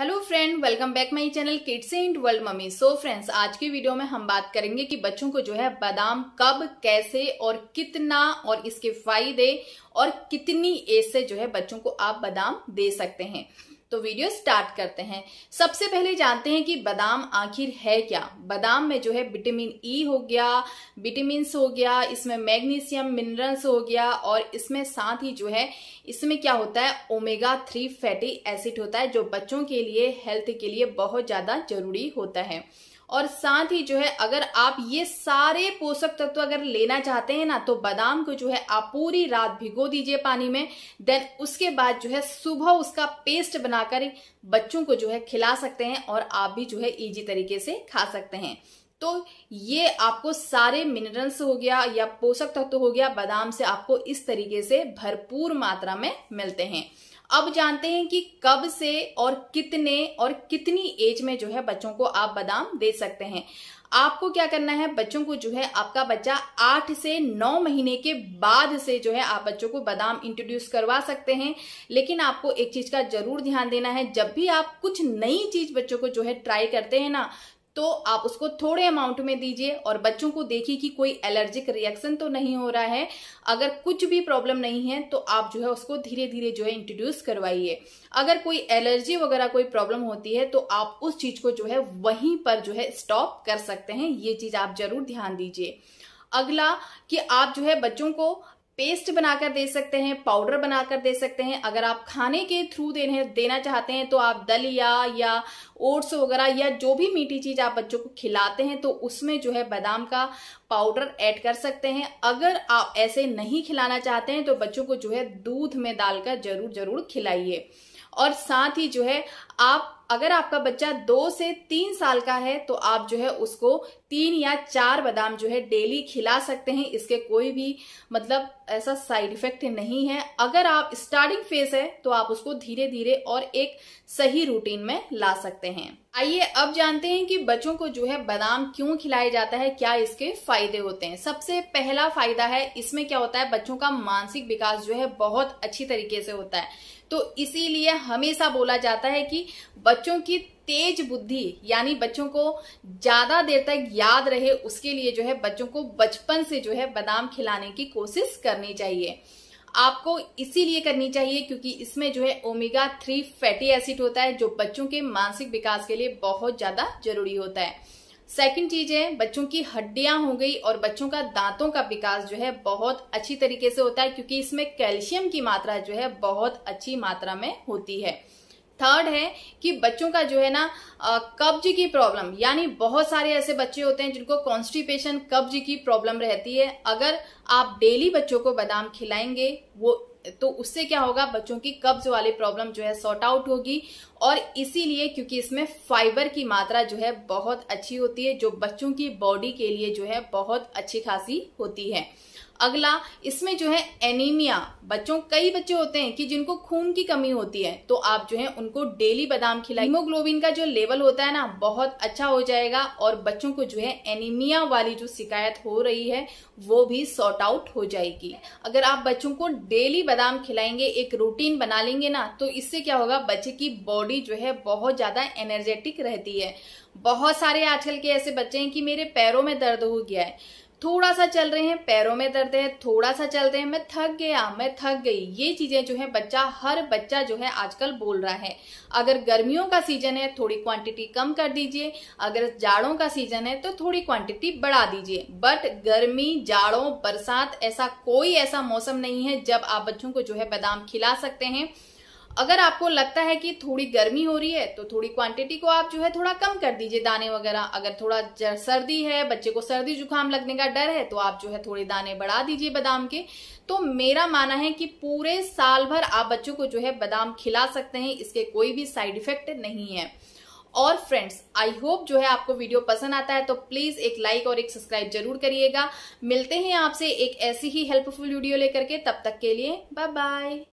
hello friend welcome back my channel kids and world mummy so friends आज की video में हम बात करेंगे कि बच्चों को जो है बादाम कब कैसे और कितना और इसके फायदे और कितनी एज से जो है बच्चों को आप बादाम दे सकते हैं तो वीडियो स्टार्ट करते हैं सबसे पहले जानते हैं कि बादाम आखिर है क्या बादाम में जो है विटामिन ई e हो गया विटामिन हो गया इसमें मैग्नीशियम मिनरल्स हो गया और इसमें साथ ही जो है इसमें क्या होता है ओमेगा थ्री फैटी एसिड होता है जो बच्चों के लिए हेल्थ के लिए बहुत ज़्यादा जरूरी होता है और साथ ही जो है अगर आप ये सारे पोषक तत्व अगर लेना चाहते हैं ना तो बादाम को जो है आप पूरी रात भिगो दीजिए पानी में देन उसके बाद जो है सुबह उसका पेस्ट बनाकर बच्चों को जो है खिला सकते हैं और आप भी जो है इजी तरीके से खा सकते हैं तो ये आपको सारे मिनरल्स हो गया या पोषक तत्व हो गया बादाम से आपको इस तरीके से भरपूर मात्रा में मिलते हैं अब जानते हैं कि कब से और कितने और कितनी एज में जो है बच्चों को आप बादाम दे सकते हैं आपको क्या करना है बच्चों को जो है आपका बच्चा आठ से नौ महीने के बाद से जो है आप बच्चों को बादाम इंट्रोड्यूस करवा सकते हैं लेकिन आपको एक चीज का जरूर ध्यान देना है जब भी आप कुछ नई चीज बच्चों को जो है ट्राई करते हैं ना तो आप उसको थोड़े अमाउंट में दीजिए और बच्चों को देखिए कि कोई एलर्जिक रिएक्शन तो नहीं हो रहा है अगर कुछ भी प्रॉब्लम नहीं है तो आप जो है उसको धीरे धीरे जो है इंट्रोड्यूस करवाइए अगर कोई एलर्जी वगैरह कोई प्रॉब्लम होती है तो आप उस चीज को जो है वहीं पर जो है स्टॉप कर सकते हैं ये चीज आप जरूर ध्यान दीजिए अगला कि आप जो है बच्चों को पेस्ट बनाकर दे सकते हैं पाउडर बनाकर दे सकते हैं अगर आप खाने के थ्रू देने देना चाहते हैं तो आप दलिया या ओट्स वगैरह या जो भी मीठी चीज आप बच्चों को खिलाते हैं तो उसमें जो है बादाम का पाउडर ऐड कर सकते हैं अगर आप ऐसे नहीं खिलाना चाहते हैं तो बच्चों को जो है दूध में डालकर जरूर जरूर खिलाइए और साथ ही जो है आप अगर आपका बच्चा दो से तीन साल का है तो आप जो है उसको तीन या चार बादाम जो है डेली खिला सकते हैं इसके कोई भी मतलब ऐसा साइड इफेक्ट नहीं है अगर आप स्टार्टिंग फेज है तो आप उसको धीरे धीरे और एक सही रूटीन में ला सकते हैं आइए अब जानते हैं कि बच्चों को जो है बादाम क्यों खिलाया जाता है क्या इसके फायदे होते हैं सबसे पहला फायदा है इसमें क्या होता है बच्चों का मानसिक विकास जो है बहुत अच्छी तरीके से होता है तो इसीलिए हमेशा बोला जाता है कि बच्चों की तेज बुद्धि यानी बच्चों को ज्यादा देर तक याद रहे उसके लिए जो है बच्चों को बचपन से जो है बादाम खिलाने की कोशिश करनी चाहिए आपको इसीलिए करनी चाहिए क्योंकि इसमें जो है ओमेगा थ्री फैटी एसिड होता है जो बच्चों के मानसिक विकास के लिए बहुत ज्यादा जरूरी होता है सेकंड चीज है बच्चों की हड्डियां हो गई और बच्चों का दांतों का विकास जो है बहुत अच्छी तरीके से होता है क्योंकि इसमें कैल्शियम की मात्रा जो है बहुत अच्छी मात्रा में होती है थर्ड है कि बच्चों का जो है ना कब्ज की प्रॉब्लम यानी बहुत सारे ऐसे बच्चे होते हैं जिनको कॉन्स्टिपेशन कब्ज की प्रॉब्लम रहती है अगर आप डेली बच्चों को बादाम खिलाएंगे वो तो उससे क्या होगा बच्चों की कब्ज वाली प्रॉब्लम जो है सॉर्ट आउट होगी और इसीलिए क्योंकि इसमें फाइबर की मात्रा जो है बहुत अच्छी होती है जो बच्चों की बॉडी के लिए जो है बहुत अच्छी खासी होती है अगला इसमें जो है एनीमिया बच्चों कई बच्चे होते हैं कि जिनको खून की कमी होती है तो आप जो है उनको डेली बादाम खिलाए हीमोग्लोबिन का जो लेवल होता है ना बहुत अच्छा हो जाएगा और बच्चों को जो है एनीमिया वाली जो शिकायत हो रही है वो भी सॉर्ट आउट हो जाएगी अगर आप बच्चों को डेली बादाम खिलाएंगे एक रूटीन बना लेंगे ना तो इससे क्या होगा बच्चे की बॉडी जो है बहुत ज्यादा एनर्जेटिक रहती है बहुत सारे आजकल के ऐसे बच्चे हैं कि मेरे पैरों में दर्द हो गया है थोड़ा सा चल रहे हैं पैरों में दर्द है थोड़ा सा चल रहे हैं मैं थक गया मैं थक गई ये चीजें जो है बच्चा हर बच्चा जो है आजकल बोल रहा है अगर गर्मियों का सीजन है थोड़ी क्वांटिटी कम कर दीजिए अगर जाड़ों का सीजन है तो थोड़ी क्वांटिटी बढ़ा दीजिए बट गर्मी जाड़ों बरसात ऐसा कोई ऐसा मौसम नहीं है जब आप बच्चों को जो है बादाम खिला सकते हैं अगर आपको लगता है कि थोड़ी गर्मी हो रही है तो थोड़ी क्वांटिटी को आप जो है थोड़ा कम कर दीजिए दाने वगैरह अगर थोड़ा सर्दी है बच्चे को सर्दी जुकाम लगने का डर है तो आप जो है थोड़े दाने बढ़ा दीजिए बादाम के तो मेरा मानना है कि पूरे साल भर आप बच्चों को जो है बादाम खिला सकते हैं इसके कोई भी साइड इफेक्ट नहीं है और फ्रेंड्स आई होप जो है आपको वीडियो पसंद आता है तो प्लीज एक लाइक और एक सब्सक्राइब जरूर करिएगा मिलते हैं आपसे एक ऐसी ही हेल्पफुल वीडियो लेकर के तब तक के लिए बाय बाय